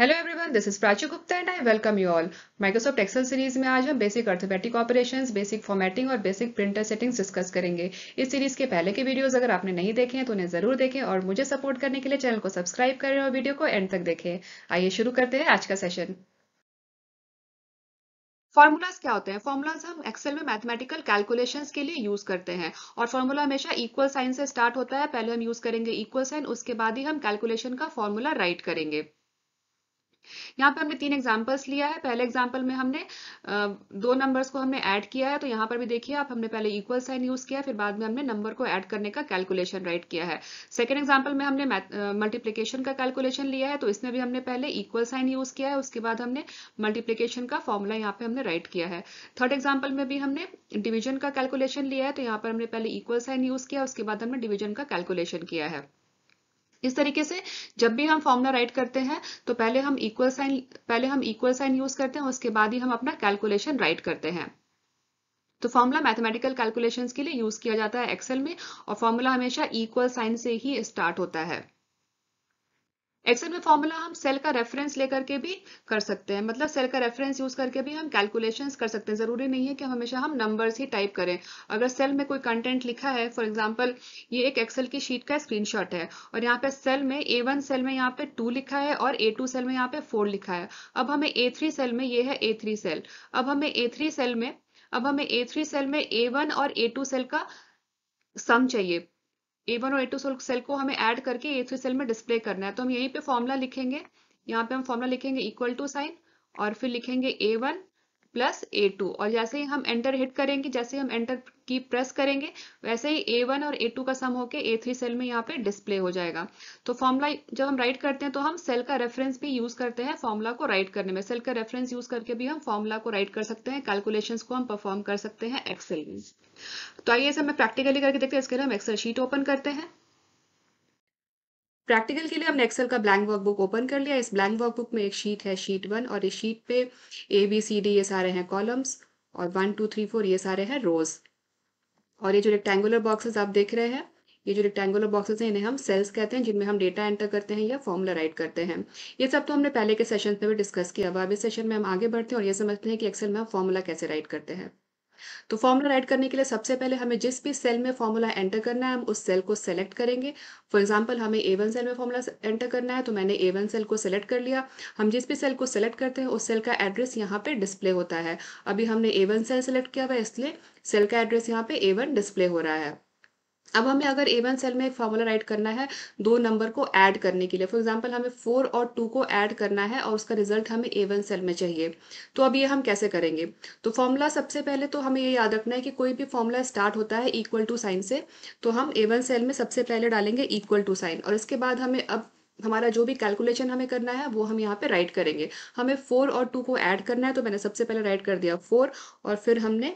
hello everyone this is Prachi Gupta and I welcome you all Microsoft Excel series में आज हम basic arithmetic operations, basic formatting और basic printer settings discuss करेंगे इस series के पहले के वीडियोस अगर आपने नहीं देखे हैं तो उन्हें जरूर देखें और मुझे सपोर्ट करने के लिए चैनल को सब्सक्राइब करें और वीडियो को एंड तक देखें आइए शुरू करते हैं आज का सेशन फॉर्मूलाज क्या होते हैं फॉर्मूलाज हम एक्सेल में मैथमेटिकल कैलकुलेशंस के लिए यूज करते हैं और फॉर्मूला हमेशा इक्वल साइन से स्टार्ट होता है पहले हम यूज करेंगे इक्वल साइन उसके बाद ही हम कैलकुलेशन का फॉर्मूला राइट करेंगे यहाँ पे हमने तीन एग्जाम्पल्स लिया है पहले एग्जाम्पल में हमने दो नंबर्स को हमने ऐड किया है तो यहाँ पर भी देखिए आप हमने पहले इक्वल साइन यूज किया फिर बाद में हमने नंबर को ऐड करने का कैलकुलेशन राइट किया है सेकेंड एग्जाम्पल में हमने मल्टीप्लीकेशन का कैलकुलेशन लिया है तो इसमें भी हमने पहले इक्वल साइन यूज किया है उसके बाद हमने मल्टीप्लीकेशन का फॉर्मूला यहाँ पे हमने राइट किया है थर्ड एग्जाम्पल में भी हमने डिविजन का कैलकुलेशन लिया है तो यहाँ पर हमने पहले इक्वल साइन यूज किया उसके बाद हमने डिविजन का कैलकुलेशन किया है इस तरीके से जब भी हम फॉर्मूला राइट करते हैं तो पहले हम इक्वल साइन पहले हम इक्वल साइन यूज करते हैं उसके बाद ही हम अपना कैलकुलेशन राइट करते हैं तो फॉर्मूला मैथमेटिकल कैलकुलेशंस के लिए यूज किया जाता है एक्सेल में और फॉर्मूला हमेशा इक्वल साइन से ही स्टार्ट होता है एक्सेल में फॉर्मूला हम सेल का रेफरेंस लेकर के भी कर सकते हैं मतलब सेल का रेफरेंस यूज करके भी हम कैलकुलेशंस कर सकते हैं जरूरी नहीं है कि हमेशा हम नंबर्स ही टाइप करें अगर सेल में कोई कंटेंट लिखा है फॉर एग्जांपल ये एक एक्सेल की शीट का स्क्रीनशॉट है और यहाँ पे सेल में ए वन सेल में यहाँ पे टू लिखा है और ए टू सेल में यहाँ पे फोर लिखा है अब हमें ए थ्री सेल में ये है ए थ्री सेल अब हमें ए थ्री सेल में अब हमें ए थ्री सेल में ए वन और ए टू सेल का सम चाहिए ए वन और ए टू सेल को हमें ऐड करके ए थ्री सेल में डिस्प्ले करना है तो हम यहीं पे फॉर्मूला लिखेंगे यहाँ पे हम फॉर्मूला लिखेंगे इक्वल टू साइन और फिर लिखेंगे A one plus A two और जैसे ही हम एंटर हिट करेंगे जैसे हम एंटर की प्रेस करेंगे वैसे ही ए वन और ए टू का सम होकर ए थ्री सेल में यहाँ पे डिस्प्ले हो जाएगा तो फॉर्मूला जब हम राइट करते हैं तो हम सेल का रेफरेंस भी यूज करते हैं फॉर्मूला को राइट करने में सेल का रेफरेंस यूज करके भी हम फॉर्मूला को राइट कर सकते हैं कैलकुलेशन को हम परफॉर्म कर सकते हैं एक्सेल में तो आइए इसे हमें प्रैक्टिकली करके देखते हैं इसके लिए हम एक्सेल शीट ओपन करते हैं प्रैक्टिकल के लिए हमने एक्सेल का ब्लैंक वर्कबुक ओपन कर लिया इस ब्लैंक वर्कबुक में एक शीट है शीट वन और इस शीट पे ए बी सी डी ये सारे हैं कॉलम्स और वन टू थ्री फोर ये सारे हैं रोज और ये जो रेक्टेंगुलर बॉक्सेस आप देख रहे हैं ये जो रेक्टेंगुलर बॉक्सेस हैं इन्हें हम सेल्स कहते हैं जिनमें हम डेटा एंटर करते हैं या फॉर्मूला राइट करते हैं ये सब तो हमने पहले के सेशन में भी डिस्कस किया अब अभी सेशन में हम आगे बढ़ते हैं और ये समझते हैं कि एक्सेल में हम फॉर्मूला कैसे राइट करते हैं तो फॉर्मूला राइट करने के लिए सबसे पहले हमें जिस भी सेल में फॉर्मूला एंटर करना है हम उस सेल को सेलेक्ट करेंगे फॉर एग्जाम्पल हमें ए सेल में फॉर्मूला एंटर करना है तो मैंने ए वन सेल को सेलेक्ट कर लिया हम जिस भी सेल को सेलेक्ट करते हैं उस सेल का एड्रेस यहाँ पे डिस्प्ले होता है अभी हमने ए वन सेल सेलेक्ट किया हुआ है इसलिए सेल का एड्रेस यहाँ पे ए वन डिस्प्ले हो रहा है अब हमें अगर ए वन सेल में एक फार्मूला राइट करना है दो नंबर को ऐड करने के लिए फॉर एग्जांपल हमें फोर और टू को ऐड करना है और उसका रिजल्ट हमें ए वन सेल में चाहिए तो अब ये हम कैसे करेंगे तो फॉर्मूला सबसे पहले तो हमें ये याद रखना है कि कोई भी फॉर्मूला स्टार्ट होता है इक्वल टू साइन से तो हम ए वन सेल में सबसे पहले डालेंगे इक्वल टू साइन और इसके बाद हमें अब हमारा जो भी कैलकुलेशन हमें करना है वो हम यहाँ पे राइट करेंगे हमें फोर और टू को ऐड करना है तो मैंने सबसे पहले राइट कर दिया फोर और फिर हमने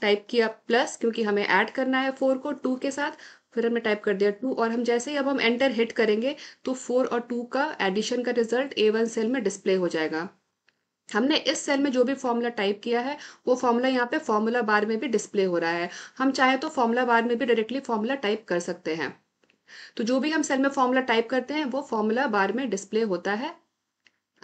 टाइप किया प्लस क्योंकि हमें ऐड करना है फोर को टू के साथ फिर हमने टाइप कर दिया टू और हम जैसे ही अब हम एंटर हिट करेंगे तो फोर और टू का एडिशन का रिजल्ट ए वन सेल में डिस्प्ले हो जाएगा हमने इस सेल में जो भी फॉर्मूला टाइप किया है वो फॉर्मूला यहाँ पे फॉर्मूला बार में भी डिस्प्ले हो रहा है हम चाहे तो फॉर्मूला बार में भी डायरेक्टली फॉर्मूला टाइप कर सकते हैं तो जो भी हम सेल में फॉर्मूला टाइप करते हैं वो फॉर्मूला बार में डिस्प्ले होता है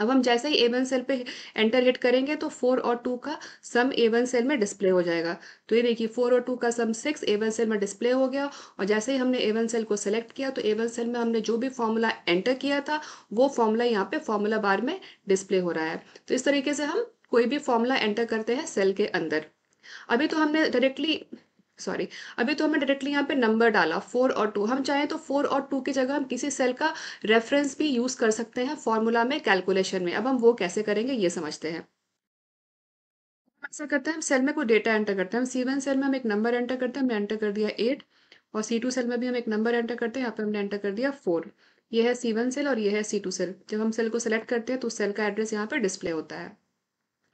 अब हम जैसे ही एवन सेल पे एंटर हिट करेंगे तो फोर और टू का सम एवन सेल में डिस्प्ले हो जाएगा तो ये देखिए फोर और टू का सम सिक्स एवन सेल में डिस्प्ले हो गया और जैसे ही हमने एवन सेल को सिलेक्ट किया तो एवन सेल में हमने जो भी फॉर्मूला एंटर किया था वो फॉर्मूला यहाँ पे फॉर्मूला बार में डिस्प्ले हो रहा है तो इस तरीके से हम कोई भी फॉर्मूला एंटर करते हैं सेल के अंदर अभी तो हमने डायरेक्टली सॉरी अभी तो हमने डायरेक्टली यहाँ पे नंबर डाला फोर और टू हम चाहें तो फोर और टू की जगह हम किसी सेल का रेफरेंस भी यूज़ कर सकते हैं फॉर्मूला में कैलकुलेशन में अब हम वो कैसे करेंगे ये समझते हैं ऐसा करते हैं हम सेल में कोई डेटा एंटर करते हैं हम सी वन सेल में हम एक नंबर एंटर करते हैं हमने एंटर कर दिया एट और सी टू सेल में भी हम एक नंबर एंटर करते हैं यहाँ पे हमने एंटर कर दिया फोर ये है सी वन सेल और ये है सी टू सेल जब हम सेल को सेलेक्ट करते हैं तो सेल का एड्रेस यहाँ पर डिस्प्ले होता है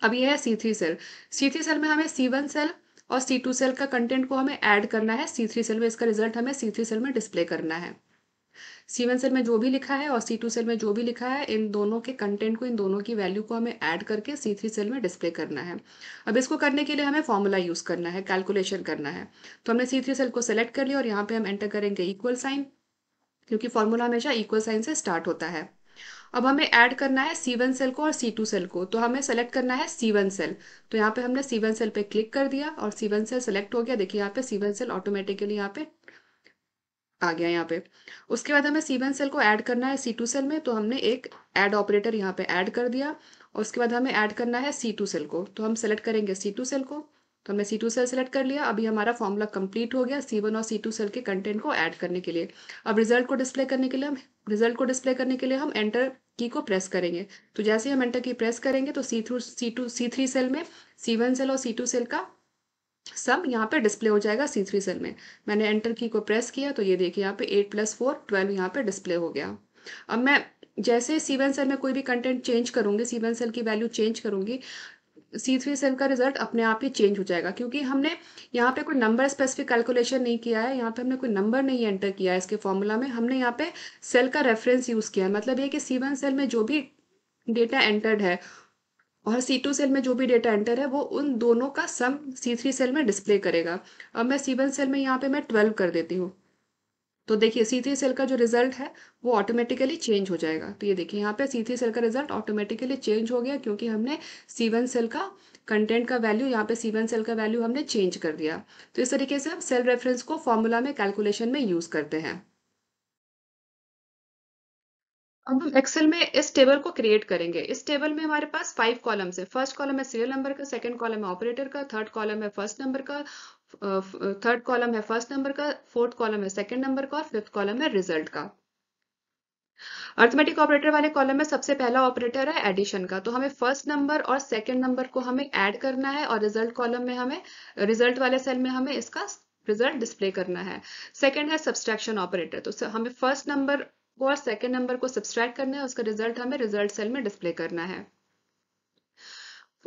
अब ये है C three cell C three cell में हमें सी वन सेल और सी टू सेल का कंटेंट को हमें ऐड करना है सी थ्री सेल में इसका रिजल्ट हमें सी थ्री सेल में डिस्प्ले करना है सी वन सेल में जो भी लिखा है और सी टू सेल में जो भी लिखा है इन दोनों के कंटेंट को इन दोनों की वैल्यू को हमें ऐड करके सी थ्री सेल में डिस्प्ले करना है अब इसको करने के लिए हमें फॉर्मूला यूज़ करना है कैलकुलेशन करना है तो हमने सी थ्री सेल को सेलेक्ट कर लिया और यहाँ पे हम एंटर करेंगे इक्वल साइन क्योंकि फॉर्मूला हमेशा इक्वल साइन से स्टार्ट होता है अब हमें ऐड करना है सी वन सेल को और सी टू सेल को तो हमें सेलेक्ट करना है सी वन सेल तो यहाँ पे हमने सी वन सेल पे क्लिक कर दिया और सी वन सेल सेलेक्ट हो गया देखिए यहाँ पे सी वन सेल ऑटोमेटिकली यहाँ पे आ गया यहाँ पे उसके बाद हमें सी वन सेल को ऐड करना है सी टू सेल में तो हमने एक ऐड ऑपरेटर यहाँ पे ऐड कर दिया और उसके बाद हमें ऐड करना है सी टू सेल को तो हम सेलेक्ट करेंगे सी टू सेल को तो हमने सी टू सेल सेलेक्ट कर लिया अभी हमारा फॉर्मूला कंप्लीट हो गया सी वन और सी टू सेल के कंटेंट को ऐड करने के लिए अब रिजल्ट को डिस्प्ले करने के लिए हम रिजल्ट को डिस्प्ले करने के लिए हम एंटर की को प्रेस करेंगे तो जैसे हम एंटर की प्रेस करेंगे तो C through C two C three cell में सी वन सेल और सी टू सेल का सम यहाँ पे डिस्प्ले हो जाएगा सी थ्री सेल में मैंने एंटर की को प्रेस किया तो ये देखिए यहाँ पे एट प्लस फोर ट्वेल्व यहाँ पे डिस्प्ले हो गया अब मैं जैसे सी वन सेल में कोई भी कंटेंट चेंज करूँगी सी वन सेल की वैल्यू चेंज करूँगी सी थ्री सेल का रिजल्ट अपने आप ही चेंज हो जाएगा क्योंकि हमने यहाँ पे कोई नंबर स्पेसिफिक कैलकुलेशन नहीं किया है यहाँ पे हमने कोई नंबर नहीं एंटर किया है इसके फॉर्मूला में हमने यहाँ पे सेल का रेफरेंस यूज़ किया है मतलब ये कि सी वन सेल में जो भी डेटा एंटर्ड है और सी टू सेल में जो भी डेटा एंटर है वो उन दोनों का सम सी थ्री सेल में डिस्प्ले करेगा अब मैं सी वन सेल में यहाँ पे मैं ट्वेल्व कर देती हूँ तो देखिए सी थ्री सेल का जो रिजल्ट है वो ऑटोमेटिकली चेंज हो जाएगा तो ये देखिए यहाँ पे सी थ्री सेल का रिजल्ट ऑटोमेटिकली चेंज हो गया क्योंकि हमने सी वन सेल का कंटेंट का वैल्यू यहाँ पे सी वन सेल का वैल्यू हमने चेंज कर दिया तो इस तरीके से हम सेल रेफरेंस को फॉर्मूला में कैलकुलेशन में यूज़ करते हैं अब हम एक्सेल में इस टेबल को क्रिएट करेंगे इस टेबल में हमारे पास फाइव कॉलम्स है फर्स्ट कॉलम है सीरियल नंबर का सेकंड कॉलम है ऑपरेटर का थर्ड कॉलम uh, है फर्स्ट नंबर का थर्ड कॉलम है फर्स्ट नंबर का फोर्थ कॉलम है सेकंड नंबर का और फिफ्थ कॉलम है रिजल्ट का अर्थमेटिक ऑपरेटर वाले कॉलम में सबसे पहला ऑपरेटर है एडिशन का तो हमें फर्स्ट नंबर और सेकेंड नंबर को हमें एड करना है और रिजल्ट कॉलम में हमें रिजल्ट वाले सेल में हमें इसका रिजल्ट डिस्प्ले करना है सेकेंड है सब्सट्रैक्शन ऑपरेटर तो हमें फर्स्ट नंबर और सेकेंड नंबर को सब्सट्रैक्ट करना है उसका रिजल्ट हमें रिजल्ट सेल में डिस्प्ले करना है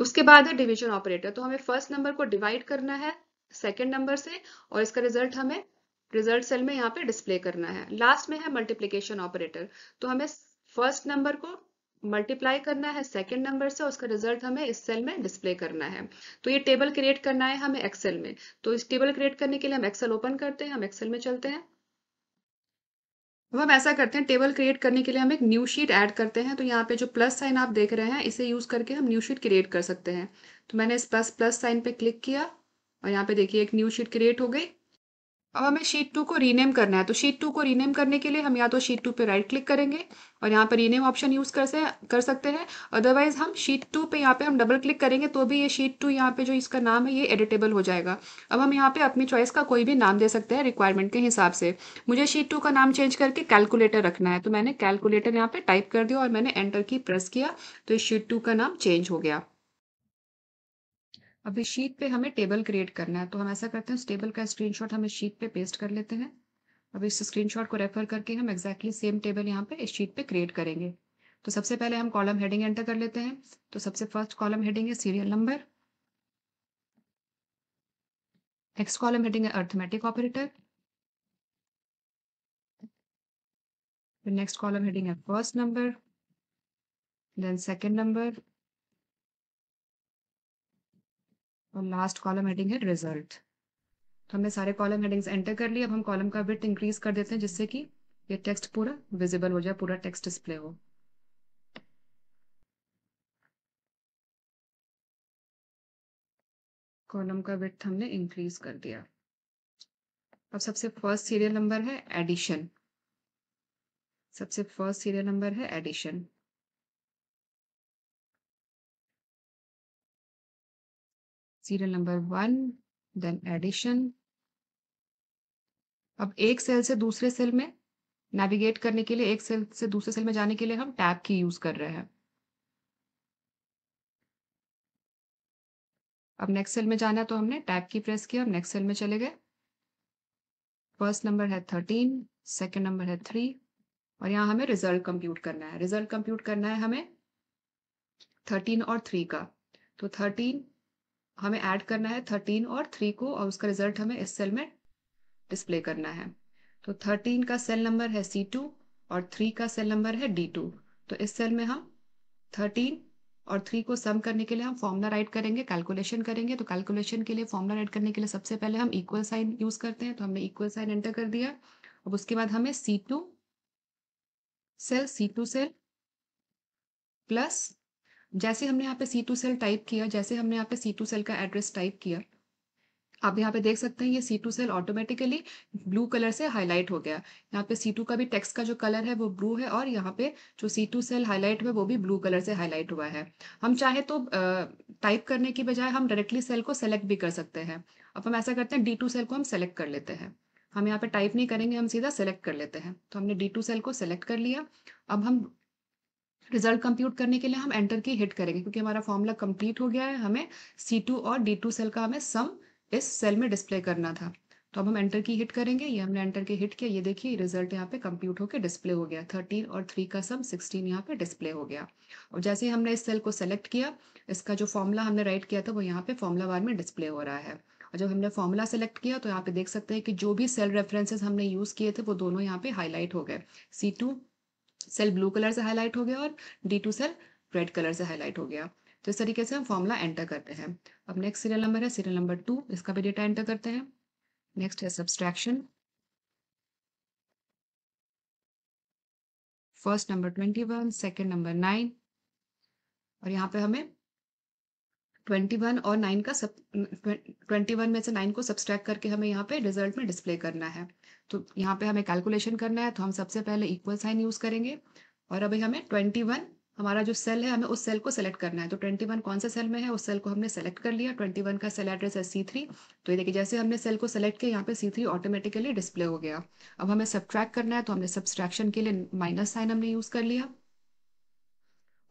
उसके बाद है डिवीजन ऑपरेटर तो हमें फर्स्ट नंबर को डिवाइड करना है सेकेंड नंबर से और इसका रिजल्ट हमें रिजल्ट सेल में यहाँ पे डिस्प्ले करना है लास्ट में है मल्टीप्लीकेशन ऑपरेटर तो हमें फर्स्ट नंबर को मल्टीप्लाई करना है सेकेंड नंबर से उसका रिजल्ट हमें इस सेल में डिस्प्ले करना है तो ये टेबल क्रिएट करना है हमें एक्सेल में तो इस टेबल क्रिएट करने के लिए हम एक्सेल ओपन करते हैं हम एक्सेल में चलते हैं अब तो हम ऐसा करते हैं टेबल क्रिएट करने के लिए हम एक न्यू शीट ऐड करते हैं तो यहाँ पे जो प्लस साइन आप देख रहे हैं इसे यूज़ करके हम न्यू शीट क्रिएट कर सकते हैं तो मैंने इस प्लस प्लस साइन पे क्लिक किया और यहाँ पे देखिए एक न्यू शीट क्रिएट हो गई अब हमें शीट टू को रीनेम करना है तो शीट टू को रीनेम करने के लिए हम या तो शीट टू पे राइट क्लिक करेंगे और यहाँ पर रीनेम ऑप्शन यूज़ कर से कर सकते हैं अदरवाइज हम शीट टू पे यहाँ पे हम डबल क्लिक करेंगे तो भी ये शीट टू यहाँ पे जो इसका नाम है ये एडिटेबल हो जाएगा अब हम यहाँ पे अपनी चॉइस का कोई भी नाम दे सकते हैं रिक्वायरमेंट के हिसाब से मुझे शीट टू का नाम चेंज करके कैलकुलेटर रखना है तो मैंने कैलकुलेटर यहाँ पर टाइप कर दिया और मैंने एंटर की प्रेस किया तो इस शीट टू का नाम चेंज हो गया अब इस शीट पे हमें टेबल क्रिएट करना है तो हम ऐसा करते हैं उस टेबल का स्क्रीनशॉट हम इस शीट पे पेस्ट कर लेते हैं अब इस स्क्रीनशॉट को रेफर करके हम एग्जैक्टली सेम टेबल यहाँ पे इस शीट पे क्रिएट करेंगे तो सबसे पहले हम कॉलम हेडिंग एंटर कर लेते हैं तो सबसे फर्स्ट कॉलम हेडिंग है serial number next column heading है arithmetic operator next column heading है first number then second number और लास्ट कॉलम हेडिंग है रिजल्ट तो हमने सारे कॉलम हेडिंग्स एंटर कर लिए अब हम कॉलम का विथ इंक्रीज कर देते हैं जिससे कि ये टेक्स्ट पूरा विजिबल हो जाए पूरा टेक्स्ट डिस्प्ले हो कॉलम का विथ हमने इंक्रीज कर दिया अब सबसे फर्स्ट सीरियल नंबर है एडिशन सबसे फर्स्ट सीरियल नंबर है addition serial number one then addition अब एक सेल से दूसरे सेल में नेविगेट करने के लिए एक सेल से दूसरे सेल में जाने के लिए हम टैब की यूज कर रहे हैं अब नेक्स्ट सेल में जाना तो हमने टैब की प्रेस किया अब नेक्स्ट सेल में चले गए फर्स्ट नंबर है थर्टीन सेकेंड नंबर है थ्री और यहाँ हमें रिजल्ट कंप्यूट करना है रिजल्ट कंप्यूट करना है हमें थर्टीन और थ्री का तो थर्टीन हमें ऐड करना है थर्टीन और थ्री को और उसका रिजल्ट हमें इस सेल में डिस्प्ले करना है तो थर्टीन का सेल नंबर है सी टू और थ्री का सेल नंबर है डी टू तो इस सेल में हम थर्टीन और थ्री को सम करने के लिए हम फॉर्मुला राइट करेंगे कैलकुलेशन करेंगे तो कैलकुलेशन के लिए फॉर्मुला राइट करने के लिए सबसे पहले हम इक्वल साइन यूज करते हैं तो हमने इक्वल साइन एंटर कर दिया अब उसके बाद हमें C two cell C two cell plus जैसे हमने यहाँ पे सी टू सेल टाइप किया जैसे हमने यहाँ पे सी टू सेल का एड्रेस टाइप किया आप यहाँ पे देख सकते हैं ये C two cell automatically blue colour से हाईलाइट हो गया यहाँ पे सी टू का भी टेक्स्ट का जो कलर है वो ब्लू है और यहाँ पे जो सी टू सेल हाईलाइट हुआ वो भी ब्लू कलर से हाईलाइट हुआ है हम चाहे तो टाइप करने की बजाय हम डायरेक्टली सेल को सेलेक्ट भी कर सकते हैं अब हम ऐसा करते हैं डी टू सेल को हम सेलेक्ट कर लेते हैं हम यहाँ पे टाइप नहीं करेंगे हम सीधा सेलेक्ट कर लेते हैं तो हमने डी टू सेल को सेलेक्ट कर लिया अब हम रिजल्ट कंप्यूट करने के लिए हम एंटर की हिट करेंगे क्योंकि हमारा फॉर्मूला कंप्लीट हो गया है हमें सी टू और डी टू सेल का हमें सम इस सेल में डिस्प्ले करना था तो अब हम एंटर की हिट करेंगे ये हमने एंटर की हिट किया ये देखिए रिजल्ट यहाँ पे कंप्यूट होकर डिस्प्ले हो गया थर्टीन और थ्री का सम सिक्सटीन यहाँ पे डिस्प्ले हो गया और जैसे ही हमने इस सेल को सेलेक्ट किया इसका जो फॉर्मूला हमने राइट किया था वो यहाँ पे फॉर्मूला बार में डिस्प्ले हो रहा है और जब हमने फॉर्मूला सेलेक्ट किया तो यहाँ पे देख सकते हैं कि जो भी सेल रेफरेंसेज हमने यूज किए थे वो दोनों यहाँ पे हाईलाइट हो गए C two cell blue colour से हाईलाइट हो गया और D two cell red colour से हाईलाइट हो गया तो इस तरीके से हम फॉर्मूला एंटर करते हैं अब नेक्स्ट सीरियल नंबर है सीरियल नंबर टू इसका भी डेटा एंटर करते हैं नेक्स्ट है subtraction first number twenty one second number nine और यहाँ पे हमें ट्वेंटी वन और नाइन का सब ट्वेंटी वन में से नाइन को सब्सट्रैक करके हमें यहाँ पे रिजल्ट में डिस्प्ले करना है तो यहाँ पे हमें कैलकुलेशन करना है तो हम सबसे पहले इक्वल साइन यूज करेंगे और अभी हमें ट्वेंटी वन हमारा जो सेल है हमें उस सेल को सेलेक्ट करना है तो ट्वेंटी वन कौन से सेल में है उस सेल को हमने सेलेक्ट कर लिया ट्वेंटी वन का सेल एड्रेस है सी थ्री तो ये देखिए जैसे हमने सेल को सेलेक्ट किया यहाँ पे सी थ्री ऑटोमेटिकली डिस्प्ले हो गया अब हमें सब्ट्रैक्ट करना है तो हमने सब्सट्रैक्शन के लिए माइनस साइन हमने यूज़ कर लिया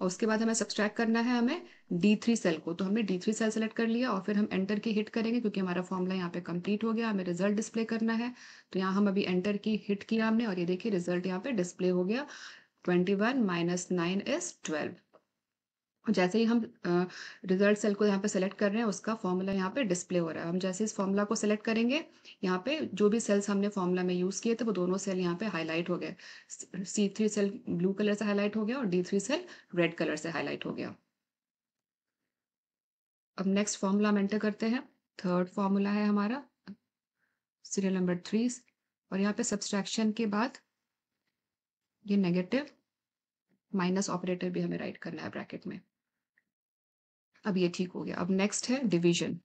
और उसके बाद हमें सब्सट्रैक करना है हमें डी थ्री सेल को तो हमने डी थ्री सेल सेलेक्ट कर लिया और फिर हम एंटर की हिट करेंगे क्योंकि हमारा फॉर्मूला यहाँ पे कंप्लीट हो गया हमें रिजल्ट डिस्प्ले करना है तो यहाँ हम अभी एंटर की हिट किया हमने और ये देखिए रिजल्ट यहाँ पे डिस्प्ले हो गया twenty one minus nine is twelve जैसे ही हम रिजल्ट सेल को यहाँ पे सेलेक्ट कर रहे हैं उसका फॉर्मूला यहाँ पे डिस्प्ले हो रहा है हम जैसे इस फॉर्मूला को सेलेक्ट करेंगे यहाँ पे जो भी सेल्स हमने फॉर्मूला में यूज़ किए थे वो दोनों सेल यहाँ पे हाईलाइट हो गए C three cell blue colour से हाईलाइट हो गया और D three cell red colour से हाईलाइट हो गया अब नेक्स्ट फॉर्मूला हम एंटर करते हैं थर्ड फॉर्मूला है हमारा सीरियल नंबर थ्री और यहाँ पे सब्सट्रैक्शन के बाद ये नेगेटिव माइनस ऑपरेटर भी हमें राइट करना है ब्रैकेट में अब ये ठीक हो गया अब नेक्स्ट है डिवीजन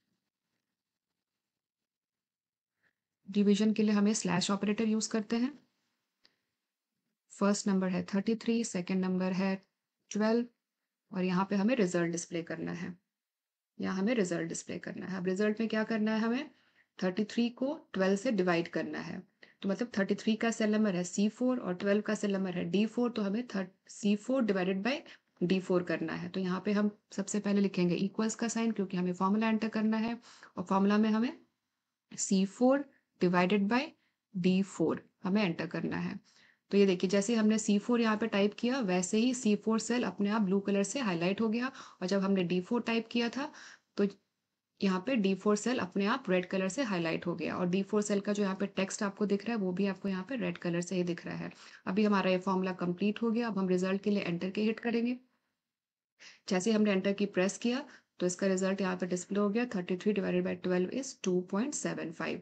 डिवीजन के लिए हमें स्लैश ऑपरेटर यूज करते हैं फर्स्ट नंबर है थर्टी थ्री सेकेंड नंबर है ट्वेल्व और यहाँ पे हमें रिजल्ट डिस्प्ले करना है यहाँ हमें रिजल्ट डिस्प्ले करना है अब रिजल्ट में क्या करना है हमें थर्टी थ्री को ट्वेल्व से डिवाइड करना है तो मतलब थर्टी थ्री का सेल नंबर है सी फोर और ट्वेल्व का सेल नंबर है डी फोर तो हमें C four divided by D four करना है तो यहाँ पे हम सबसे पहले लिखेंगे इक्वल्स का साइन क्योंकि हमें फॉर्मूला एंटर करना है और फॉर्मूला में हमें C four divided by D four हमें एंटर करना है तो ये देखिए जैसे हमने सी फोर यहाँ पे टाइप किया वैसे ही सी फोर सेल अपने आप ब्लू कलर से हाईलाइट हो गया और जब हमने डी फोर टाइप किया था तो यहाँ पे डी फोर सेल अपने आप रेड कलर से हाईलाइट हो गया और डी फोर सेल का जो यहाँ पे टेक्स्ट आपको दिख रहा है वो भी आपको यहाँ पे रेड कलर से ही दिख रहा है अभी हमारा ये फॉर्मूला कंप्लीट हो गया अब हम रिजल्ट के लिए एंटर के हिट करेंगे जैसे हमने एंटर की प्रेस किया तो इसका रिजल्ट यहाँ पे डिस्प्ले हो गया thirty three divided by twelve is two point seven five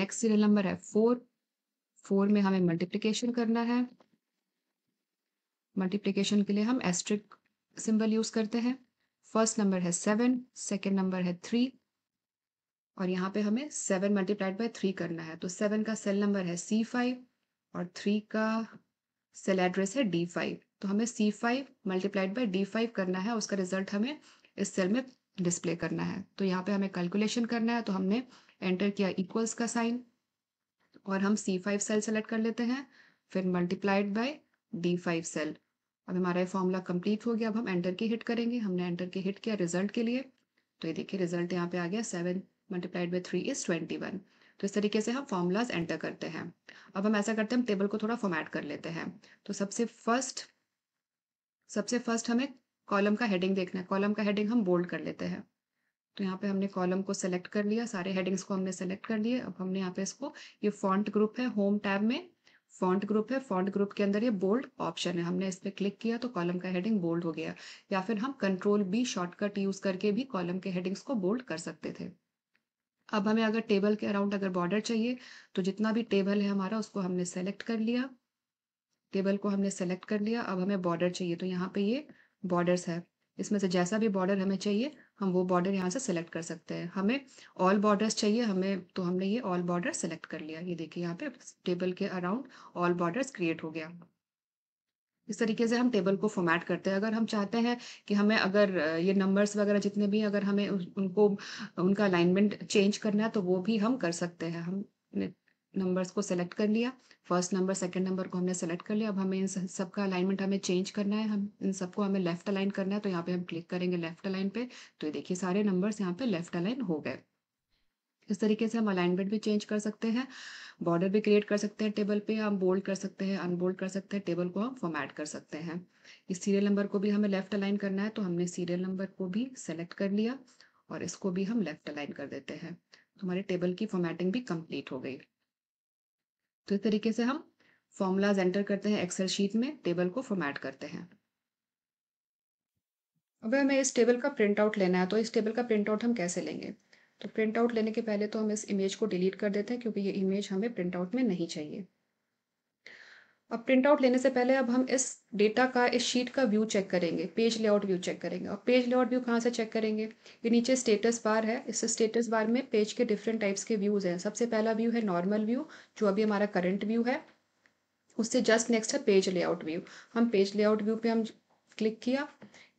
next serial number है फोर फोर में हमें मल्टीप्लीकेशन करना है मल्टीप्लीकेशन के लिए हम एस्ट्रिक सिंबल यूज करते हैं फर्स्ट नंबर है सेवन सेकेंड नंबर है थ्री और यहाँ पे हमें सेवन मल्टीप्लाइड बाई थ्री करना है तो सेवन का सेल नंबर है सी फाइव और थ्री का सेल एड्रेस है डी फाइव तो हमें C five multiplied by D five करना है उसका रिजल्ट हमें इस सेल में डिस्प्ले करना है तो यहाँ पे हमें कैलकुलेशन करना है तो हमने एंटर किया इक्वल्स का साइन और हम सी फाइव सेल सेलेक्ट कर लेते हैं फिर multiplied by D five cell अब हमारा ये फॉर्मूला कंप्लीट हो गया अब हम एंटर की हिट करेंगे हमने एंटर की हिट किया रिजल्ट के लिए तो ये देखिए रिजल्ट यहाँ पे आ गया seven multiplied by three is twenty one तो इस तरीके से हम फॉर्मूलाज एंटर करते हैं अब हम ऐसा करते हैं हम टेबल को थोड़ा फॉर्मेट कर लेते हैं तो सबसे फर्स्ट सबसे फर्स्ट हमें कॉलम का हेडिंग देखना है कॉलम का हेडिंग हम बोल्ड कर लेते हैं तो यहाँ पे हमने कॉलम को सेलेक्ट कर लिया सारे हेडिंग्स को हमने सेलेक्ट कर लिए अब हमने यहाँ पे इसको ये फॉन्ट ग्रुप है होम टैब में फॉन्ट ग्रुप है फॉन्ट ग्रुप के अंदर ये बोल्ड ऑप्शन है हमने इस पर क्लिक किया तो कॉलम का हेडिंग बोल्ड हो गया या फिर हम कंट्रोल बी शॉर्टकट यूज करके भी कॉलम के हेडिंग्स को बोल्ड कर सकते थे अब हमें अगर टेबल के अराउंड अगर बॉर्डर चाहिए तो जितना भी टेबल है हमारा उसको हमने सेलेक्ट कर लिया टेबल को हमने सेलेक्ट कर लिया अब हमें बॉर्डर चाहिए तो यहाँ पे ये बॉर्डर्स है इसमें से जैसा भी बॉर्डर हमें चाहिए हम वो बॉर्डर यहाँ से सेलेक्ट कर सकते हैं हमें ऑल बॉर्डर्स चाहिए हमें तो हमने ये ऑल बॉर्डर सेलेक्ट कर लिया ये देखिए यहाँ पे टेबल के अराउंड ऑल बॉर्डर्स क्रिएट हो गया इस तरीके से हम टेबल को फॉर्मेट करते हैं अगर हम चाहते हैं कि हमें अगर ये नंबर्स वगैरह जितने भी अगर हमें उनको उनका अलाइनमेंट चेंज करना है तो वो भी हम कर सकते हैं हम नंबर्स को सेलेक्ट कर लिया फर्स्ट नंबर सेकंड नंबर को हमने सेलेक्ट कर लिया अब हमें इन सब का अलाइनमेंट हमें चेंज करना है हम इन सबको हमें लेफ्ट अलाइन करना है तो यहाँ पे हम क्लिक करेंगे लेफ्ट अलाइन पे तो ये देखिए सारे नंबर्स यहाँ पे लेफ्ट अलाइन हो गए इस तरीके से हम अलाइनमेंट भी चेंज कर सकते हैं बॉर्डर भी क्रिएट कर सकते हैं टेबल पे हम बोल्ड कर सकते हैं अनबोल्ड कर सकते हैं टेबल को हम फॉर्मेट कर सकते हैं इस सीरियल नंबर को भी हमें लेफ्ट अलाइन करना है तो हमने सीरियल नंबर को भी सेलेक्ट कर लिया और इसको भी हम लेफ्ट अलाइन कर देते हैं तो हमारे टेबल की फॉर्मेटिंग भी कंप्लीट हो गई तो इस तरीके से हम फॉर्मूलाज एंटर करते हैं एक्सेल शीट में टेबल को फॉर्मेट करते हैं अब हमें इस टेबल का प्रिंट आउट लेना है तो इस टेबल का प्रिंट आउट हम कैसे लेंगे तो प्रिंट आउट लेने के पहले तो हम इस इमेज को डिलीट कर देते हैं क्योंकि ये इमेज हमें प्रिंट आउट में नहीं चाहिए अब प्रिंटआउट लेने से पहले अब हम इस डेटा का इस शीट का व्यू चेक करेंगे पेज लेआउट व्यू चेक करेंगे और पेज लेआउट व्यू कहाँ से चेक करेंगे ये नीचे स्टेटस बार है इस स्टेटस बार में पेज के डिफरेंट टाइप्स के व्यूज़ हैं सबसे पहला व्यू है नॉर्मल व्यू जो अभी हमारा करंट व्यू है उससे जस्ट नेक्स्ट है पेज लेआउट व्यू हम पेज लेआउट व्यू पर हम क्लिक किया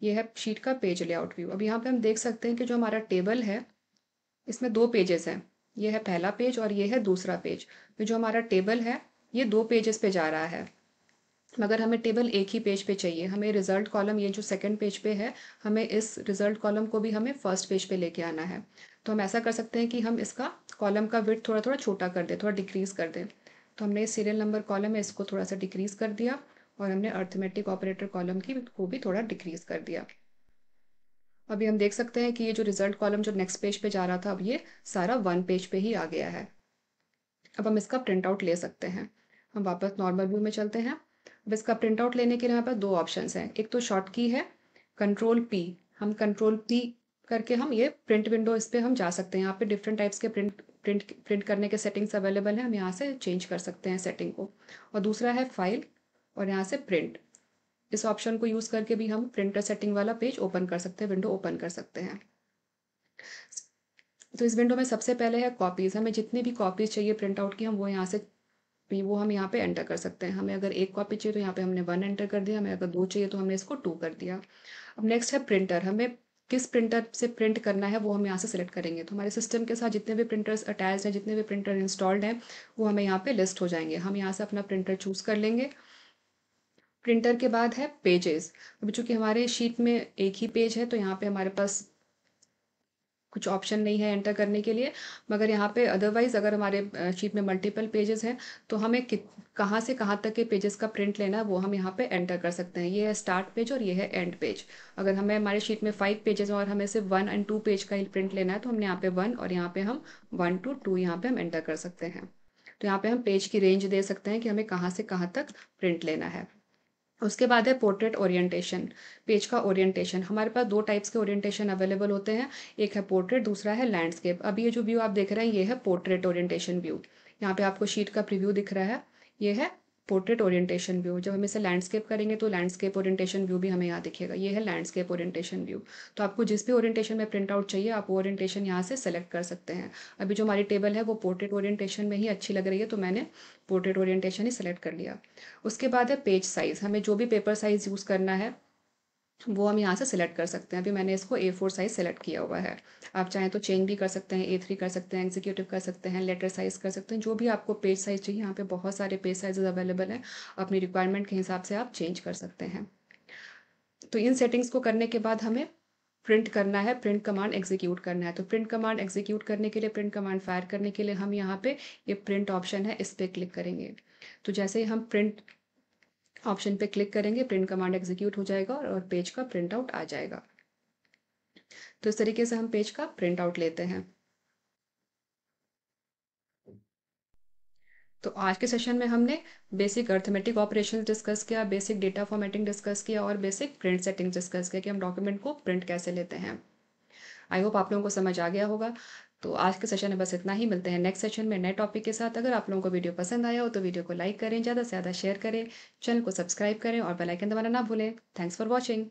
ये है शीट का पेज लेआउट व्यू अब यहाँ पर हम देख सकते हैं कि जो हमारा टेबल है इसमें दो पेजेस हैं ये है पहला पेज और ये है दूसरा पेज तो जो हमारा टेबल है ये दो पेजेस पे जा रहा है मगर हमें टेबल एक ही पेज पे चाहिए हमें रिजल्ट कॉलम ये जो सेकंड पेज पे है हमें इस रिजल्ट कॉलम को भी हमें फर्स्ट पेज पे लेके आना है तो हम ऐसा कर सकते हैं कि हम इसका कॉलम का विथ थोड़ा थोड़ा छोटा कर दें थोड़ा डिक्रीज़ कर दें तो हमने सीरियल नंबर कॉलम है इसको थोड़ा सा डिक्रीज़ कर दिया और हमने अर्थमेटिक ऑपरेटर कॉलम की को भी थोड़ा डिक्रीज़ कर दिया अभी हम देख सकते हैं कि ये जो रिजल्ट कॉलम जो नेक्स्ट पेज पे जा रहा था अब ये सारा वन पेज पे ही आ गया है अब हम इसका प्रिंट आउट ले सकते हैं हम वापस नॉर्मल व्यू में चलते हैं अब इसका प्रिंट आउट लेने के लिए हमारे पास दो ऑप्शन हैं एक तो शॉर्ट की है कंट्रोल पी हम कंट्रोल पी करके हम ये प्रिंट विंडो इस पर हम जा सकते हैं यहाँ पे डिफरेंट टाइप्स के प्रिंट प्रिंट प्रिंट करने के सेटिंग्स अवेलेबल हैं हम यहाँ से चेंज कर सकते हैं सेटिंग को और दूसरा है फाइल और यहाँ से प्रिंट इस ऑप्शन को यूज़ करके भी हम प्रिंटर सेटिंग वाला पेज ओपन कर सकते हैं विंडो ओपन कर सकते हैं तो इस विंडो में सबसे पहले है कॉपीज़ हमें जितनी भी कॉपीज़ चाहिए प्रिंट आउट की हम वो यहाँ से वो हम यहाँ पे एंटर कर सकते हैं हमें अगर एक कॉपी चाहिए तो यहाँ पे हमने वन एंटर कर दिया हमें अगर दो चाहिए तो हमने इसको टू कर दिया अब नेक्स्ट है प्रिंटर हमें किस प्रिंटर से प्रिंट करना है वो हम यहाँ से सिलेक्ट करेंगे तो हमारे सिस्टम के साथ जितने भी प्रिंटर्स अटैच हैं जितने भी प्रिंटर इंस्टॉल्ड हैं वो हमें यहाँ पे लिस्ट हो जाएंगे हम यहाँ से अपना प्रिंटर चूज़ कर लेंगे प्रिंटर के बाद है पेजेस अभी चूँकि हमारे शीट में एक ही पेज है तो यहाँ पे हमारे पास कुछ ऑप्शन नहीं है एंटर करने के लिए मगर यहाँ पे अदरवाइज़ अगर हमारे शीट में मल्टीपल पेजेस हैं तो हमें कहाँ से कहाँ तक के पेजेस का प्रिंट लेना है वो हम यहाँ पे एंटर कर सकते हैं ये है स्टार्ट पेज और ये है एंड पेज अगर हमें हमारे शीट में फाइव पेजेस और हमें सिर्फ वन एंड टू पेज का ही प्रिंट लेना है तो हमने यहाँ पे वन और यहाँ पे हम वन टू टू यहाँ पे हम एंटर कर सकते हैं तो यहाँ पे हम पेज की रेंज दे सकते हैं कि हमें कहाँ से कहाँ तक प्रिंट लेना है उसके बाद है पोर्ट्रेट ओरिएंटेशन पेज का ओरिएंटेशन हमारे पास दो टाइप्स के ओरिएंटेशन अवेलेबल होते हैं एक है पोर्ट्रेट दूसरा है लैंडस्केप अब ये जो व्यू आप देख रहे हैं ये है पोर्ट्रेट ओरिएंटेशन व्यू यहाँ पे आपको शीट का प्रीव्यू दिख रहा है ये है पोर्ट्रेट ओरिएंटेशन व्यू जब हम इसे लैंडस्केप करेंगे तो लैंडस्केप ओरिएंटेशन व्यू भी हमें यहाँ दिखेगा ये है लैंडस्केप ओरिएंटेशन व्यू तो आपको जिस भी ओरिएंटेशन में प्रिंट आउट चाहिए आप ओरिएंटेशन यहाँ से सेलेक्ट कर सकते हैं अभी जो हमारी टेबल है वो पोर्ट्रेट ओरिएंटेशन में ही अच्छी लग रही है तो मैंने पोर्ट्रेट ओरिएंटेशन ही सेलेक्ट कर लिया उसके बाद है पेज साइज़ हमें जो भी पेपर साइज़ यूज़ करना है वो हम यहाँ से सिलेक्ट कर सकते हैं अभी मैंने इसको ए फोर साइज़ सेलेक्ट किया हुआ है आप चाहें तो चेंज भी कर सकते हैं ए थ्री कर सकते हैं एग्जीक्यूटिव कर सकते हैं लेटर साइज़ कर सकते हैं जो भी आपको पेज साइज़ चाहिए यहाँ पे बहुत सारे पेज साइज अवेलेबल हैं अपनी रिक्वायरमेंट के हिसाब से आप चेंज कर सकते हैं तो इन सेटिंग्स को करने के बाद हमें प्रिंट करना है प्रिंट कमांड एग्जीक्यूट करना है तो प्रिंट कमांड एग्जीक्यूट करने के लिए प्रिंट कमांड फायर करने के लिए हम यहाँ पे ये प्रिंट ऑप्शन है इस पर क्लिक करेंगे तो जैसे ही हम प्रिंट ऑप्शन पे क्लिक करेंगे प्रिंट कमांड एग्जीक्यूट हो जाएगा और पेज का प्रिंट आउट आ जाएगा तो इस तरीके से हम पेज का प्रिंट आउट लेते हैं तो आज के सेशन में हमने बेसिक अर्थमेटिक ऑपरेशंस डिस्कस किया बेसिक डेटा फॉर्मेटिंग डिस्कस किया और बेसिक प्रिंट सेटिंग डिस्कस किया कि हम डॉक्यूमेंट को प्रिंट कैसे लेते हैं आई होप आप लोगों को समझ आ गया होगा तो आज के सेशन में बस इतना ही मिलते हैं नेक्स्ट सेशन में नए टॉपिक के साथ अगर आप लोगों को वीडियो पसंद आया हो तो वीडियो को लाइक करें ज़्यादा से ज़्यादा शेयर करें चैनल को सब्सक्राइब करें और बेलाइकन दबाना ना भूलें थैंक्स फॉर वॉचिंग